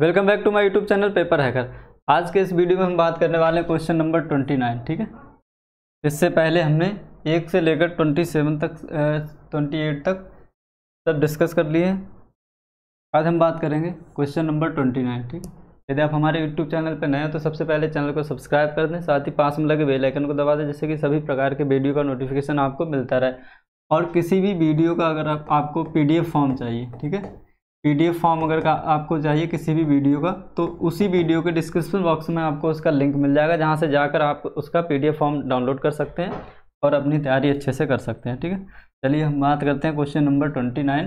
welcome back to my YouTube channel paper hacker आज के इस वीडियो में हम बात करने वाले हैं क्वेश्चन नंबर ट्वेंटी नाइन ठीक है इससे पहले हमने एक से लेकर ट्वेंटी सेवन तक ट्वेंटी एट तक सब डिस्कस कर लिए आज हम बात करेंगे क्वेश्चन नंबर ट्वेंटी नाइन ठीक है यदि आप हमारे यूट्यूब चैनल पर नए हो तो सबसे पहले चैनल को सब्सक्राइब कर दें साथ ही पास में लगे बेलाइकन को दबा दें जिससे कि सभी प्रकार के वीडियो का नोटिफिकेशन आपको मिलता रहे और किसी भी वीडियो का अगर आप, आपको पी फॉर्म चाहिए ठीक है पीडीएफ फॉर्म अगर का आपको चाहिए किसी भी वीडियो का तो उसी वीडियो के डिस्क्रिप्शन बॉक्स में आपको उसका लिंक मिल जाएगा जहाँ से जाकर आप उसका पीडीएफ फॉर्म डाउनलोड कर सकते हैं और अपनी तैयारी अच्छे से कर सकते हैं ठीक है चलिए हम बात करते हैं क्वेश्चन नंबर ट्वेंटी नाइन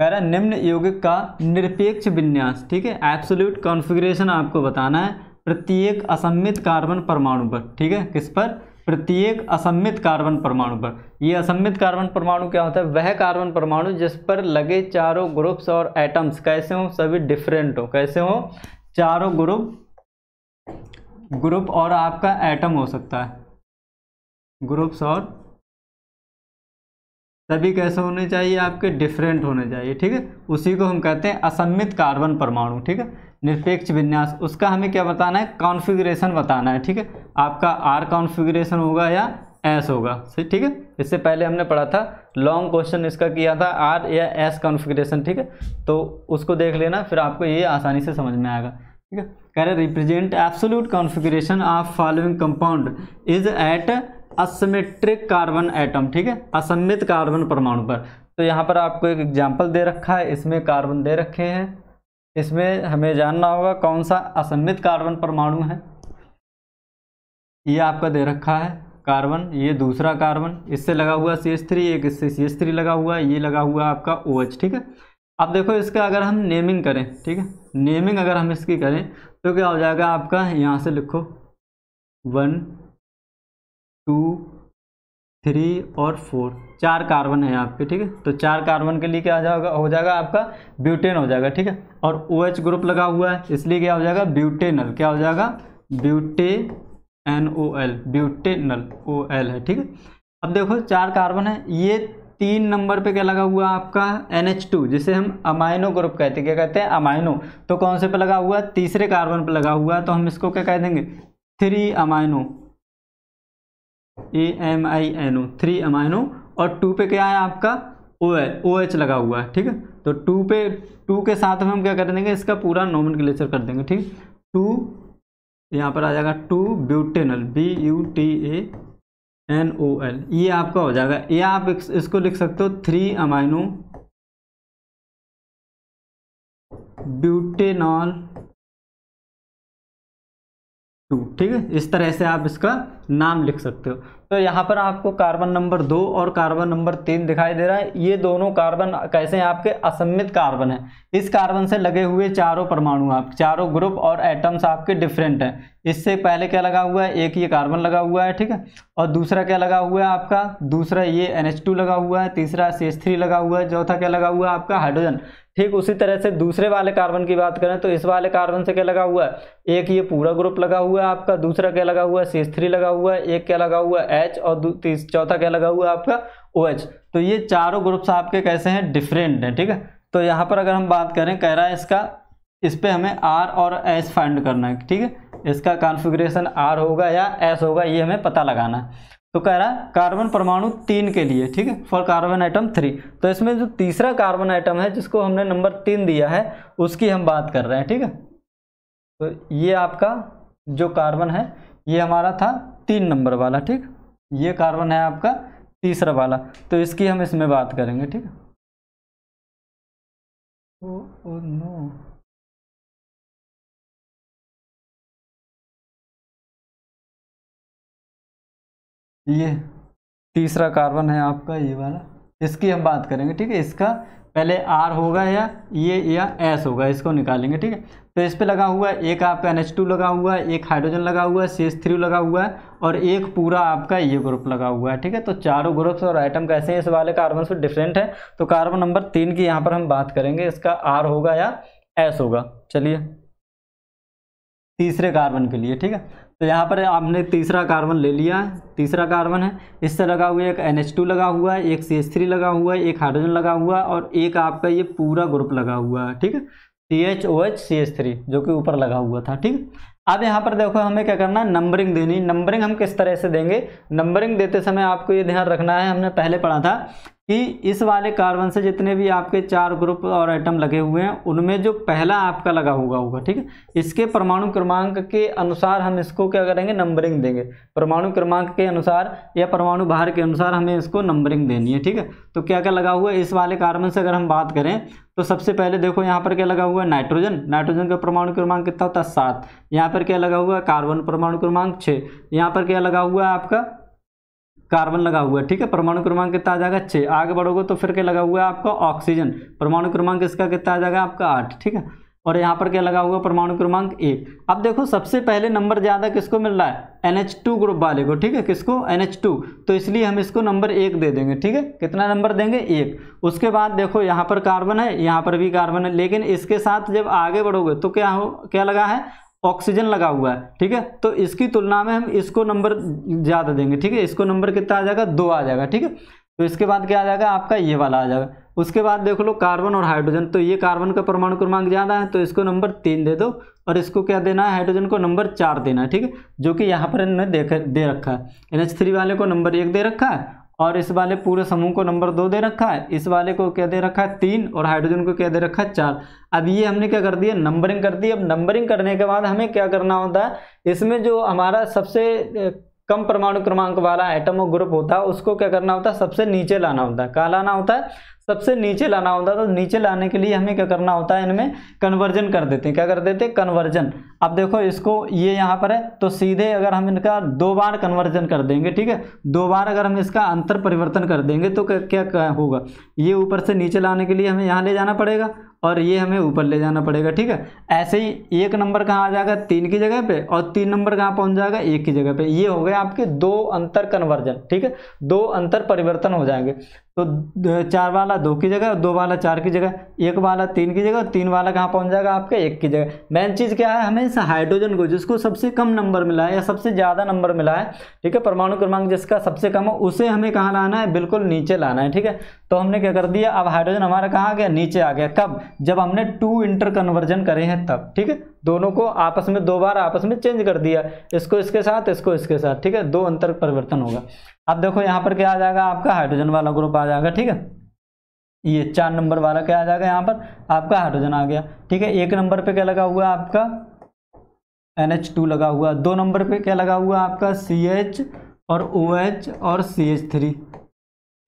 कह रहा है निम्न यौगिक का निरपेक्ष विन्यास ठीक है एप्सोल्यूट कॉन्फिग्रेशन आपको बताना है प्रत्येक असम्मित कार्बन परमाणु पर ठीक है किस पर प्रत्येक असम्मित कार्बन परमाणु पर ये असम्मित कार्बन परमाणु क्या होता है वह कार्बन परमाणु जिस पर लगे चारों ग्रुप्स और एटम्स कैसे हों सभी डिफरेंट हो कैसे हो चारों ग्रुप ग्रुप और आपका एटम हो सकता है ग्रुप्स और सभी कैसे होने चाहिए आपके डिफरेंट होने चाहिए ठीक है उसी को हम कहते हैं असम्मित कार्बन परमाणु ठीक है निरपेक्ष विन्यास उसका हमें क्या बताना है कॉन्फ़िगरेशन बताना है ठीक है आपका आर कॉन्फ़िगरेशन होगा या एस होगा ठीक है इससे पहले हमने पढ़ा था लॉन्ग क्वेश्चन इसका किया था आर या एस कॉन्फ़िगरेशन ठीक है तो उसको देख लेना फिर आपको ये आसानी से समझ में आएगा ठीक है कह रहे represent absolute configuration of following compound is at asymmetric carbon atom ठीक है असमित कार्बन परमाणु पर तो यहाँ पर आपको एक एग्जाम्पल दे रखा है इसमें कार्बन दे रखे हैं इसमें हमें जानना होगा कौन सा असमित कार्बन परमाणु है ये आपका दे रखा है कार्बन ये दूसरा कार्बन इससे लगा हुआ सी एस थ्री एक इससे सी एस थ्री लगा हुआ ये लगा हुआ आपका ओ OH, एच ठीक है अब देखो इसका अगर हम नेमिंग करें ठीक है नेमिंग अगर हम इसकी करें तो क्या हो जाएगा आपका यहाँ से लिखो वन टू थ्री और फोर चार कार्बन है आपके ठीक है तो चार कार्बन के लिए क्या हो जाएगा हो जाएगा आपका ब्यूटेन हो जाएगा ठीक है और ओ OH ग्रुप लगा हुआ है इसलिए क्या हो जाएगा ब्यूटेनल क्या हो जाएगा bute N O L butanal O L है ठीक है अब देखो चार कार्बन है ये तीन नंबर पे क्या लगा हुआ आपका एन एच टू जिसे हम अमाइनो ग्रुप कहते हैं क्या कहते हैं अमाइनो तो कौन से पे लगा हुआ तीसरे कार्बन पे लगा हुआ है तो हम इसको क्या कह देंगे three amino A M I N O three M O और टू पे क्या है आपका ओ एल ओ एच लगा हुआ है ठीक है तो टू पे टू के साथ में हम क्या कर देंगे इसका पूरा नॉमन क्लेचर कर देंगे ठीक टू यहाँ पर आ जाएगा two butanal B U T A N O L ये आपका हो जाएगा ये आप इसको लिख सकते हो थ्री अमाइनो ब्यूटेनॉल टू ठीक है इस तरह से आप इसका नाम लिख सकते हो तो यहाँ पर आपको कार्बन नंबर दो और कार्बन नंबर तीन दिखाई दे रहा है ये दोनों कार्बन कैसे हैं आपके असम्मित कार्बन है इस कार्बन से लगे हुए चारों परमाणु आप चारों ग्रुप और एटम्स आपके डिफरेंट हैं इससे पहले क्या लगा हुआ है एक ये कार्बन लगा हुआ है ठीक है और दूसरा क्या लगा हुआ है आपका दूसरा ये एन लगा हुआ है तीसरा सी लगा हुआ है चौथा क्या लगा हुआ है आपका हाइड्रोजन ठीक उसी तरह से दूसरे वाले कार्बन की बात करें तो इस वाले कार्बन से क्या लगा हुआ है एक ये पूरा ग्रुप लगा हुआ है आपका दूसरा क्या लगा हुआ है सी थ्री लगा हुआ है एक क्या लगा हुआ है एच और चौथा क्या लगा हुआ है आपका ओ एच तो ये चारों ग्रुप्स आपके कैसे हैं डिफरेंट हैं ठीक है तो यहाँ पर अगर हम बात करें कह रहा है इसका इस पर हमें आर और एस फाइंड करना है ठीक है इसका कॉन्फ़िगरेशन आर होगा या एस होगा ये हमें पता लगाना है तो कह रहा है कार्बन परमाणु तीन के लिए ठीक है फॉर कार्बन आइटम थ्री तो इसमें जो तीसरा कार्बन आइटम है जिसको हमने नंबर तीन दिया है उसकी हम बात कर रहे हैं ठीक है तो ये आपका जो कार्बन है ये हमारा था तीन नंबर वाला ठीक ये कार्बन है आपका तीसरा वाला तो इसकी हम इसमें बात करेंगे ठीक है ओ, ओ नो ये तीसरा कार्बन है आपका ये वाला इसकी हम बात करेंगे ठीक है इसका पहले आर होगा या ये या एस होगा इसको निकालेंगे ठीक है तो इस पे लगा हुआ है एक आपका एन लगा हुआ है एक हाइड्रोजन लगा हुआ है सी थ्री लगा हुआ है और एक पूरा आपका ये ग्रुप लगा हुआ है ठीक है तो चारों ग्रुप्स और आइटम कैसे हैं इस वाले कार्बन से डिफरेंट है तो कार्बन नंबर तीन की यहाँ पर हम बात करेंगे इसका आर होगा या एस होगा चलिए तीसरे कार्बन के लिए ठीक है तो यहाँ पर आपने तीसरा कार्बन ले लिया है तीसरा कार्बन है इससे लगा हुआ एक एन लगा हुआ है एक सी लगा हुआ है एक हाइड्रोजन लगा हुआ है और एक आपका ये पूरा ग्रुप लगा हुआ है ठीक है C H O H C S three जो कि ऊपर लगा हुआ था ठीक अब यहाँ पर देखो हमें क्या करना है नंबरिंग देनी नंबरिंग हम किस तरह से देंगे नंबरिंग देते समय आपको ये ध्यान रखना है हमने पहले पढ़ा था कि इस वाले कार्बन से जितने भी आपके चार ग्रुप और आइटम लगे हुए हैं उनमें जो पहला आपका लगा हुआ होगा ठीक है इसके परमाणु क्रमांक के अनुसार हम इसको क्या करेंगे नंबरिंग देंगे परमाणु क्रमांक के अनुसार या परमाणु भार के अनुसार हमें इसको नंबरिंग देनी है ठीक है तो क्या क्या लगा हुआ है इस वाले कार्बन से अगर हम बात करें तो सबसे पहले देखो यहाँ पर क्या लगा हुआ है नाइट्रोजन नाइट्रोजन का परमाणु क्रमांक कितना होता है सात यहाँ पर क्या लगा हुआ है कार्बन परमाणु क्रमांक छः यहाँ पर क्या लगा हुआ है आपका कार्बन लगा हुआ है ठीक है परमाणु क्रमांक कितना आ जाएगा छः आगे बढ़ोगे तो फिर क्या लगा हुआ है आपका ऑक्सीजन परमाणु क्रमांक इसका कितना आ जाएगा आपका आठ ठीक है और यहाँ पर क्या लगा हुआ परमाणु क्रमांक एक अब देखो सबसे पहले नंबर ज़्यादा किसको मिल रहा है एन एच टू ग्रुप वाले को ठीक है किसको एन एच टू तो इसलिए हम इसको नंबर एक दे देंगे ठीक है कितना नंबर देंगे एक उसके बाद देखो यहाँ पर कार्बन है यहाँ पर भी कार्बन है लेकिन इसके साथ जब आगे बढ़ोगे तो क्या हो क्या लगा है ऑक्सीजन लगा हुआ है ठीक है तो इसकी तुलना में हम इसको नंबर ज़्यादा देंगे ठीक है इसको नंबर कितना आ जाएगा दो आ जाएगा ठीक है तो इसके बाद क्या आ जाएगा आपका ये वाला आ जाएगा उसके बाद देख लो कार्बन और हाइड्रोजन तो ये कार्बन का परमाणु क्रमांक ज़्यादा है तो इसको नंबर तीन दे दो और इसको क्या देना है हाइड्रोजन को नंबर चार देना है ठीक है जो कि यहाँ पर इन्होंने दे रखा है एन वाले को नंबर एक दे रखा है और इस वाले पूरे समूह को नंबर दो दे रखा है इस वाले को क्या दे रखा है तीन और हाइड्रोजन को क्या दे रखा है चार अब ये हमने क्या कर दिया नंबरिंग कर दी अब नंबरिंग करने के बाद हमें क्या करना होता है इसमें जो हमारा सबसे कम परमाणु क्रमांक वाला एटम और ग्रुप होता है उसको क्या करना होता है सबसे नीचे लाना होता है कहा लाना होता है सबसे नीचे लाना होता है तो नीचे लाने के लिए हमें क्या करना होता है इनमें कन्वर्जन कर देते हैं क्या कर देते हैं कन्वर्जन अब देखो इसको ये यहाँ पर है तो सीधे अगर हम इनका दो बार कन्वर्जन कर देंगे ठीक है दो बार अगर हम इसका अंतर परिवर्तन कर देंगे तो क्या, क्या होगा ये ऊपर से नीचे लाने के लिए हमें यहाँ ले जाना पड़ेगा और ये हमें ऊपर ले जाना पड़ेगा ठीक है ऐसे ही एक नंबर कहाँ आ जाएगा तीन की जगह पे और तीन नंबर कहाँ पहुँच जाएगा एक की जगह पे ये हो गए आपके दो अंतर कन्वर्जन ठीक है दो अंतर परिवर्तन हो जाएंगे तो चार वाला दो की जगह दो वाला चार की जगह एक वाला तीन की जगह तीन वाला कहाँ पहुँच जाएगा आपके एक की जगह मेन चीज़ क्या है हमेशा हाइड्रोजन को जिसको सबसे कम नंबर मिला है या सबसे ज़्यादा नंबर मिला है ठीक है परमाणु क्रमांक जिसका सबसे कम हो उसे हमें कहाँ लाना है बिल्कुल नीचे लाना है ठीक है तो हमने क्या कर दिया अब हाइड्रोजन हमारा कहाँ आ गया नीचे आ गया कब जब हमने टू इंटर कन्वर्जन करे हैं तब ठीक है दोनों को आपस में दो बार आपस में चेंज कर दिया इसको इसके साथ इसको इसके साथ ठीक है दो अंतर परिवर्तन होगा अब देखो यहाँ पर क्या आ जाएगा आपका हाइड्रोजन वाला ग्रुप आ जाएगा ठीक है ये चार नंबर वाला क्या आ जाएगा यहाँ पर आपका हाइड्रोजन आ गया ठीक है एक नंबर पे क्या लगा हुआ आपका एन लगा हुआ दो नंबर पे क्या लगा हुआ आपका सी और ओ एच और सी एच थ्री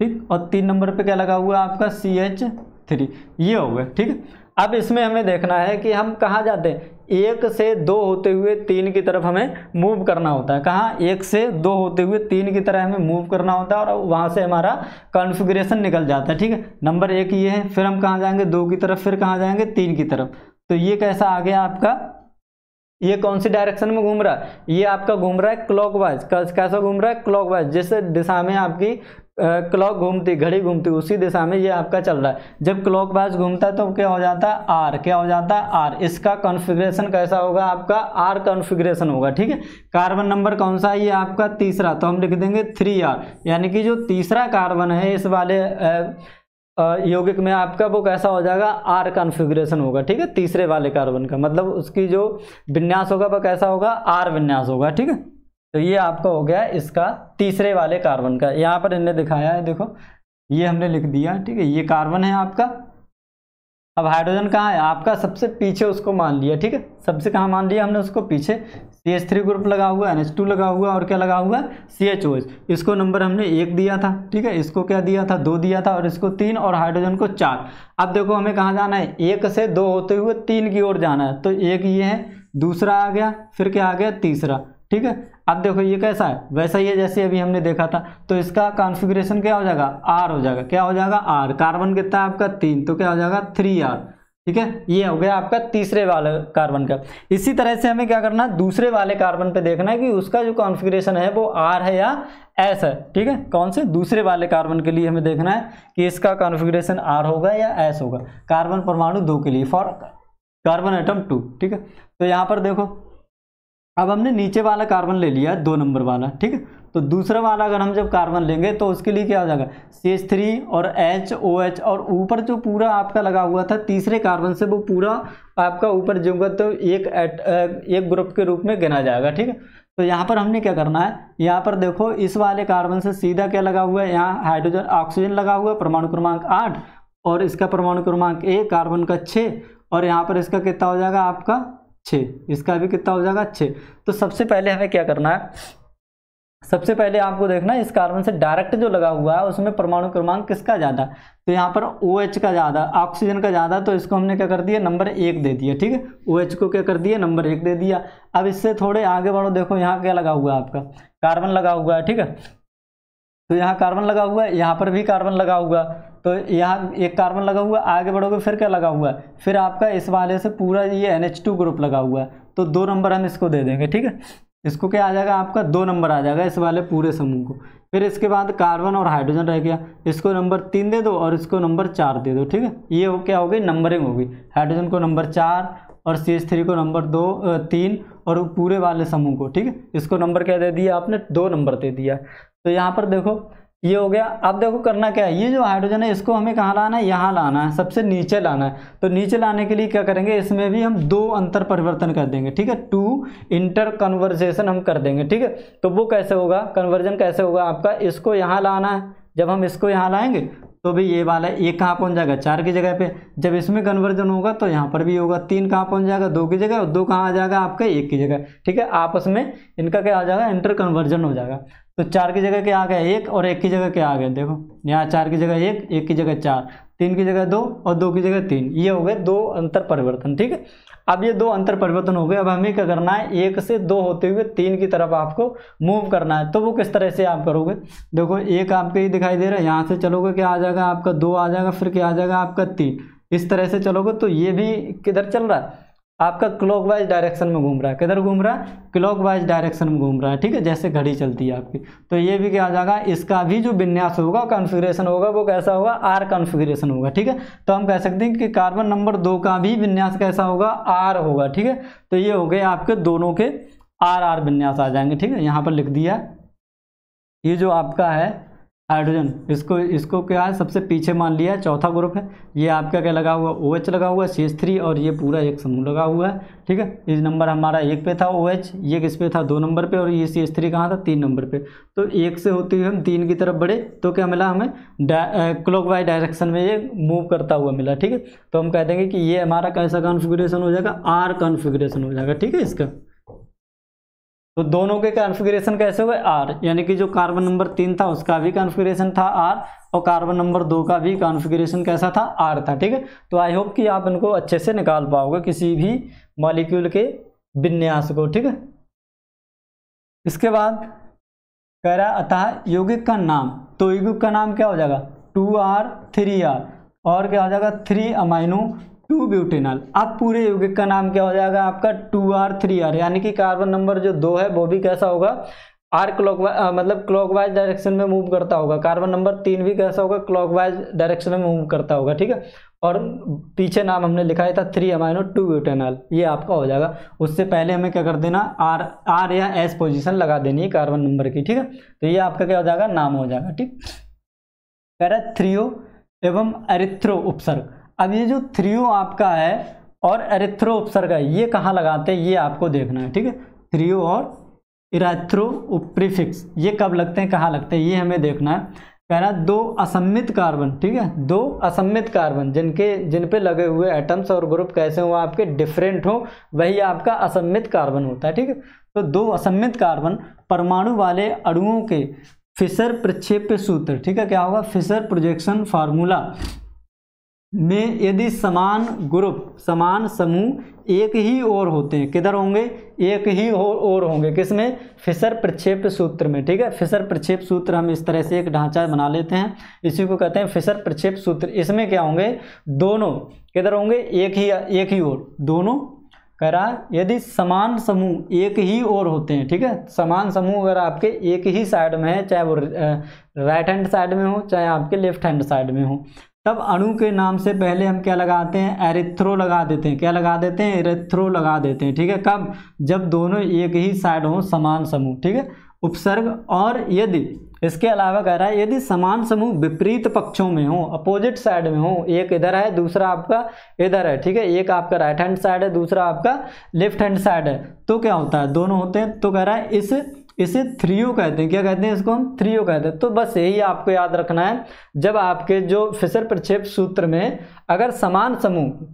ठीक और तीन नंबर पे क्या लगा हुआ आपका सी एच थ्री ये हो गया ठीक है अब इसमें हमें देखना है कि हम कहाँ जाते हैं एक से दो होते हुए तीन की तरफ हमें मूव करना होता है कहाँ एक से दो होते हुए तीन की तरह हमें मूव करना होता है और वहाँ से हमारा कॉन्फ़िगरेशन निकल जाता है ठीक है नंबर एक ये है फिर हम कहाँ जाएंगे दो की तरफ फिर कहाँ जाएंगे तीन की तरफ तो ये कैसा आ गया आपका ये कौन सी डायरेक्शन में घूम रहा है ये आपका घूम रहा है क्लॉकवाइज कैसा घूम रहा है क्लॉकवाइज जिस दिशा में आपकी क्लॉक घूमती घड़ी घूमती उसी दिशा में ये आपका चल रहा है जब क्लॉक वाइज घूमता तो क्या हो जाता है आर क्या हो जाता है आर इसका कॉन्फ़िगरेशन कैसा होगा आपका आर कॉन्फ़िगरेशन होगा ठीक है कार्बन नंबर कौन सा है ये आपका तीसरा तो हम लिख देंगे थ्री आर यानी कि जो तीसरा कार्बन है इस वाले यौगिक में आपका वो कैसा हो जाएगा आर कॉन्फ़िगरेशन होगा ठीक है तीसरे वाले कार्बन का मतलब उसकी जो विन्यास होगा वह कैसा होगा आर विन्यास होगा ठीक है तो ये आपका हो गया इसका तीसरे वाले कार्बन का यहाँ पर हमने दिखाया है देखो ये हमने लिख दिया ठीक है ये कार्बन है आपका अब हाइड्रोजन कहाँ है आपका सबसे पीछे उसको मान लिया ठीक है सबसे कहाँ मान लिया हमने उसको पीछे सी एच थ्री ग्रुप लगा हुआ एन एच टू लगा हुआ और क्या लगा हुआ सी एच ओ एच इसको नंबर हमने एक दिया था ठीक है इसको क्या दिया था दो दिया था और इसको तीन और हाइड्रोजन को चार अब देखो हमें कहाँ जाना है एक से दो होते हुए तीन की ओर जाना है तो एक ये है दूसरा आ गया फिर क्या आ गया तीसरा ठीक है अब देखो ये कैसा है वैसा ही है जैसे अभी हमने देखा था तो इसका कॉन्फ़िगरेशन क्या हो जाएगा आर हो जाएगा क्या हो जाएगा आर कार्बन कितना है आपका तीन तो क्या हो जाएगा थ्री आर ठीक है ये हो गया आपका तीसरे वाले कार्बन का इसी तरह से हमें क्या करना है दूसरे वाले कार्बन पे देखना है कि उसका जो कॉन्फिग्रेशन है वो आर है या एस है ठीक है कौन से दूसरे वाले कार्बन के लिए हमें देखना है कि इसका कॉन्फिग्रेशन आर होगा या एस होगा कार्बन परमाणु दो के लिए फॉर कार्बन एटम टू ठीक है तो यहाँ पर देखो अब हमने नीचे वाला कार्बन ले लिया दो नंबर वाला ठीक है तो दूसरा वाला अगर हम जब कार्बन लेंगे तो उसके लिए क्या हो जाएगा सी एच थ्री और एच ओ एच और ऊपर जो पूरा आपका लगा हुआ था तीसरे कार्बन से वो पूरा आपका ऊपर जुड़ेगा तो एक एट एक ग्रुप के रूप में गिना जाएगा ठीक है तो यहाँ पर हमने क्या करना है यहाँ पर देखो इस वाले कार्बन से सीधा क्या लगा हुआ है यहाँ हाइड्रोजन ऑक्सीजन लगा हुआ है परमाणु क्रमांक आठ और इसका परमाणु क्रमांक एक कार्बन का छः और यहाँ पर इसका कितना हो जाएगा आपका छः इसका भी कितना हो जाएगा छः तो सबसे पहले हमें क्या करना है सबसे पहले आपको देखना है इस कार्बन से डायरेक्ट जो लगा हुआ है उसमें परमाणु क्रमांक किसका ज़्यादा तो यहाँ पर ओ OH का ज़्यादा ऑक्सीजन का ज़्यादा तो इसको हमने क्या कर दिया नंबर एक दे दिया ठीक है ओ OH को क्या कर दिया नंबर एक दे दिया अब इससे थोड़े आगे बढ़ो देखो यहाँ क्या लगा हुआ है आपका कार्बन लगा हुआ है ठीक है तो यहाँ कार्बन लगा हुआ है यहाँ पर भी कार्बन लगा हुआ है तो यहाँ एक कार्बन लगा हुआ है आगे बढ़ोगे फिर क्या लगा हुआ है फिर आपका इस वाले से पूरा ये एन ग्रुप लगा हुआ है तो दो नंबर हम इसको दे देंगे ठीक है इसको क्या आ जाएगा आपका दो नंबर आ जाएगा इस वाले पूरे समूह को फिर इसके बाद कार्बन और हाइड्रोजन रह गया इसको नंबर तीन दे दो और इसको नंबर चार दे दो ठीक है ये हो क्या हो गई नंबरिंग होगी हाइड्रोजन को नंबर चार और सी एच थ्री को नंबर दो तीन और पूरे वाले समूह को ठीक है इसको नंबर क्या दे दिया आपने दो नंबर दे दिया तो यहाँ पर देखो ये हो गया अब देखो करना क्या है ये जो हाइड्रोजन है इसको हमें कहाँ लाना है यहाँ लाना है सबसे नीचे लाना है तो नीचे लाने के लिए क्या करेंगे इसमें भी हम दो अंतर परिवर्तन कर देंगे ठीक है टू इंटर कन्वर्जेशन हम कर देंगे ठीक है तो वो कैसे होगा कन्वर्जन कैसे होगा आपका इसको यहाँ लाना है जब हम इसको यहाँ लाएंगे तो भी ये वाला एक कहाँ पहुँच जाएगा चार की जगह पे जब इसमें कन्वर्जन होगा तो यहाँ पर भी होगा तीन कहाँ पहुँच जाएगा दो की जगह और दो कहाँ आ जाएगा आपके एक की जगह ठीक है आपस में इनका क्या आ जाएगा इंटर कन्वर्जन हो जाएगा तो चार की जगह क्या आ गया एक और एक की जगह क्या आ गया देखो यहाँ चार की जगह एक एक की जगह चार तीन की जगह दो और दो की जगह तीन ये हो गए दो अंतर परिवर्तन ठीक है अब ये दो अंतर परिवर्तन हो गए अब हमें क्या करना है एक से दो होते हुए तीन की तरफ आपको मूव करना है तो वो किस तरह से आप करोगे देखो एक आपके ही दिखाई दे रहा है यहाँ से चलोगे क्या आ जाएगा आपका दो आ जाएगा फिर क्या आ जाएगा आपका तीन इस तरह से चलोगे तो ये भी किधर चल रहा है आपका क्लॉकवाइज डायरेक्शन में घूम रहा है किधर घूम रहा है क्लॉकवाइज डायरेक्शन में घूम रहा है ठीक है जैसे घड़ी चलती है आपकी तो ये भी क्या आ जाएगा इसका भी जो विन्यास होगा कॉन्फ़िगरेशन होगा वो कैसा होगा आर कॉन्फ़िगरेशन होगा ठीक है तो हम कह सकते हैं कि कार्बन नंबर दो का भी विन्यास कैसा होगा आर होगा ठीक है तो ये हो गए आपके दोनों के आर आर विन्यास आ जाएंगे ठीक है यहाँ पर लिख दिया ये जो आपका है हाइड्रोजन इसको इसको क्या है सबसे पीछे मान लिया है चौथा ग्रुप है ये आपका क्या लगा हुआ ओ OH लगा हुआ है सी थ्री और ये पूरा एक समूह लगा हुआ है ठीक है इस नंबर हमारा एक पे था ओएच OH, ये किस पे था दो नंबर पे और ये सी एस थ्री कहाँ था तीन नंबर पे तो एक से होते हुए हम तीन की तरफ बढ़े तो क्या मिला हमें क्लॉक वाइज डायरेक्शन में ये मूव करता हुआ मिला ठीक है तो हम कह देंगे कि ये हमारा कैसा कॉन्फिग्रेशन हो जाएगा आर कॉन्फिग्रेशन हो जाएगा ठीक है इसका तो दोनों के कॉन्फ़िगरेशन कैसे हुए आर यानी कि जो कार्बन नंबर तीन था उसका भी कॉन्फ़िगरेशन था आर और कार्बन नंबर दो का भी कॉन्फ़िगरेशन कैसा था आर था ठीक है तो आई होप कि आप इनको अच्छे से निकाल पाओगे किसी भी मॉलिक्यूल के विन्यास को ठीक है इसके बाद कह रहा अतः यौगिक का नाम तो यौगिक का नाम क्या हो जाएगा टू आर थ्री आर और क्या हो जाएगा थ्री अमाइनो टू ब्यूटेनॉल अब पूरे यौगिक का नाम क्या हो जाएगा आपका टू आर थ्री आर यानी कि कार्बन नंबर जो दो है वो भी कैसा होगा आर क्लॉक मतलब क्लॉकवाइज डायरेक्शन में मूव करता होगा कार्बन नंबर तीन भी कैसा होगा क्लॉकवाइज डायरेक्शन में मूव करता होगा ठीक है और पीछे नाम हमने लिखा था थ्री अमाइनो टू ब्यूटेनॉल ये आपका हो जाएगा उससे पहले हमें क्या कर देना आर आर या एस पोजीशन लगा देनी है कार्बन नंबर की ठीक है तो ये आपका क्या हो जाएगा नाम हो जाएगा ठीक पैरा थ्रियो एवं एरिथ्रो उपसर्ग अब ये जो थ्रियो आपका है और एरेथ्रो उपसर्ग है ये कहाँ लगाते हैं ये आपको देखना है ठीक है थ्रियो और इराथ्रो उप्रीफिक्स ये कब लगते हैं कहाँ लगते हैं ये हमें देखना है कह रहा दो असम्मित कार्बन ठीक है दो असम्मित कार्बन जिनके जिन पे लगे हुए एटम्स और ग्रुप कैसे हो आपके डिफरेंट हो वही आपका असम्मित कार्बन होता है ठीक है तो दो असम्मित कार्बन परमाणु वाले अणुओं के फिसर प्रक्षेप्य सूत्र ठीक है क्या होगा फिसर प्रोजेक्शन फार्मूला में यदि समान ग्रुप समान समूह एक ही ओर होते हैं किधर होंगे एक ही ओर होंगे किसमें फिसर प्रक्षेप सूत्र में ठीक है फिसर प्रक्षेप सूत्र हम इस तरह से एक ढांचा बना लेते हैं इसी को कहते हैं फिसर प्रक्षेप सूत्र इसमें क्या होंगे दोनों किधर होंगे एक ही एक ही ओर दोनों कह रहा है यदि समान समूह एक ही ओर होते हैं ठीक है समान समूह अगर आपके एक ही साइड में है चाहे वो राइट हैंड साइड में हो चाहे आपके लेफ्ट हैंड साइड में हो तब अणु के नाम से पहले हम क्या लगाते हैं एरिथ्रो लगा देते हैं क्या लगा देते हैं एरिथ्रो लगा देते हैं ठीक है कब जब दोनों एक ही साइड हों समान समूह ठीक है उपसर्ग और यदि इसके अलावा कह रहा है यदि समान समूह विपरीत पक्षों में हो अपोजिट साइड में हो एक इधर है दूसरा आपका इधर है ठीक है एक आपका राइट हैंड साइड है दूसरा आपका लेफ्ट हैंड साइड है तो क्या होता है दोनों होते हैं तो कह रहा है इस इसे थ्रियो कहते हैं क्या कहते हैं इसको हम थ्रियो कहते हैं तो बस यही आपको याद रखना है जब आपके जो फिसर प्रक्षेप सूत्र में अगर समान समूह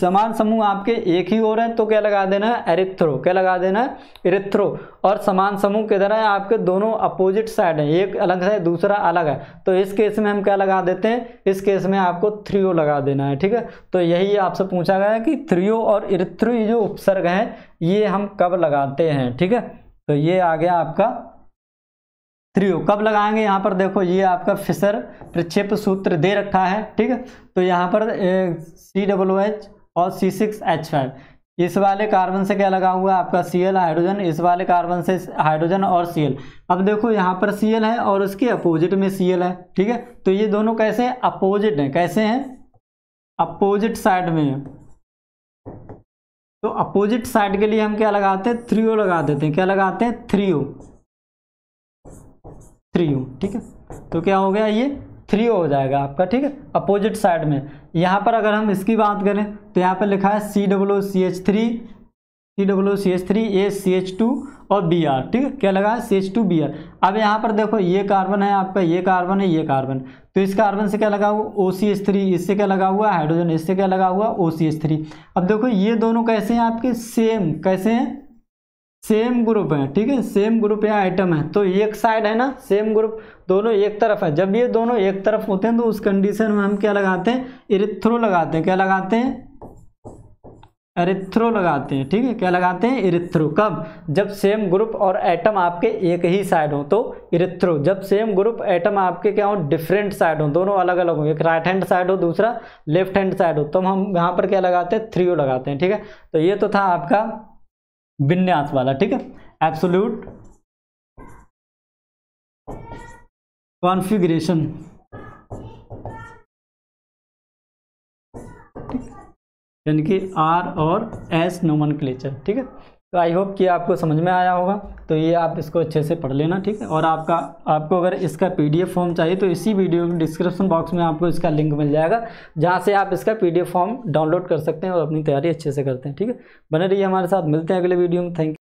समान समूह आपके एक ही हो रहे हैं तो क्या लगा देना है एरिथ्रो क्या लगा देना है इरिथ्रो और समान समूह किधर है आपके दोनों अपोजिट साइड हैं एक अलग है दूसरा अलग है तो इस केस में हम क्या लगा देते हैं इस केस में आपको थ्रियो लगा देना है ठीक है तो यही आपसे पूछा गया है कि थ्रियो और इरिथ्रो जो उपसर्ग हैं ये हम कब लगाते हैं ठीक है तो ये आ गया आपका थ्रियो कब लगाएंगे यहाँ पर देखो ये आपका फिसर प्रक्षेप सूत्र दे रखा है ठीक है तो यहाँ पर सी डब्ल्यू एच और सी सिक्स एच फाइव इस वाले कार्बन से क्या लगा हुआ है आपका सी एल हाइड्रोजन इस वाले कार्बन से हाइड्रोजन और सी एल अब देखो यहाँ पर सी एल है और उसके अपोजिट में सी एल है ठीक है तो ये दोनों कैसे अपोजिट हैं कैसे हैं अपोजिट साइड में तो अपोजिट साइड के लिए हम क्या लगाते हैं थ्री ओ लगा देते हैं क्या लगाते हैं थ्री ओ थ्री ओ ठीक है तो क्या हो गया ये थ्री ओ हो जाएगा आपका ठीक है अपोजिट साइड में यहाँ पर अगर हम इसकी बात करें तो यहाँ पर लिखा है C W C H three C W C H three A C H two और बी आर ठीक है क्या लगा है C H two B R अब यहाँ पर देखो ये कार्बन है आपका ये कार्बन है ये कार्बन तो इस कार्बन से क्या लगा हुआ ओ सी एस थ्री इससे क्या लगा हुआ हाइड्रोजन इससे क्या लगा हुआ ओ सी थ्री अब देखो ये दोनों कैसे हैं आपके सेम कैसे हैं सेम ग्रुप है ठीक है सेम ग्रुप या आइटम है तो एक साइड है ना सेम ग्रुप दोनों एक तरफ है जब ये दोनों एक तरफ होते हैं तो उस कंडीशन में हम क्या लगाते हैं इरिथ्रो लगाते हैं क्या लगाते हैं एरिथ्रो लगाते हैं ठीक है क्या लगाते हैं इरिथ्रो कब जब सेम ग्रुप और एटम आपके एक ही साइड हो तो इरिथ्रो जब सेम ग्रुप एटम आपके क्या हो डिफरेंट साइड हो दोनों अलग अलग हो एक राइट हैंड साइड हो दूसरा लेफ्ट हैंड साइड हो तो हम यहाँ पर क्या लगाते हैं थ्री लगाते हैं ठीक है तो ये तो था आपका विन्यास वाला ठीक है एब्सोल्यूट कॉन्फिग्रेशन यानी कि आर और एस नोमन ठीक है तो आई होप कि आपको समझ में आया होगा तो ये आप इसको अच्छे से पढ़ लेना ठीक है और आपका आपको अगर इसका पीडीएफ फॉर्म चाहिए तो इसी वीडियो के डिस्क्रिप्शन बॉक्स में आपको इसका लिंक मिल जाएगा जहाँ से आप इसका पीडीएफ फॉर्म डाउनलोड कर सकते हैं और अपनी तैयारी अच्छे से करते हैं ठीक है बने रहिए हमारे साथ मिलते हैं अगले वीडियो में थैंक यू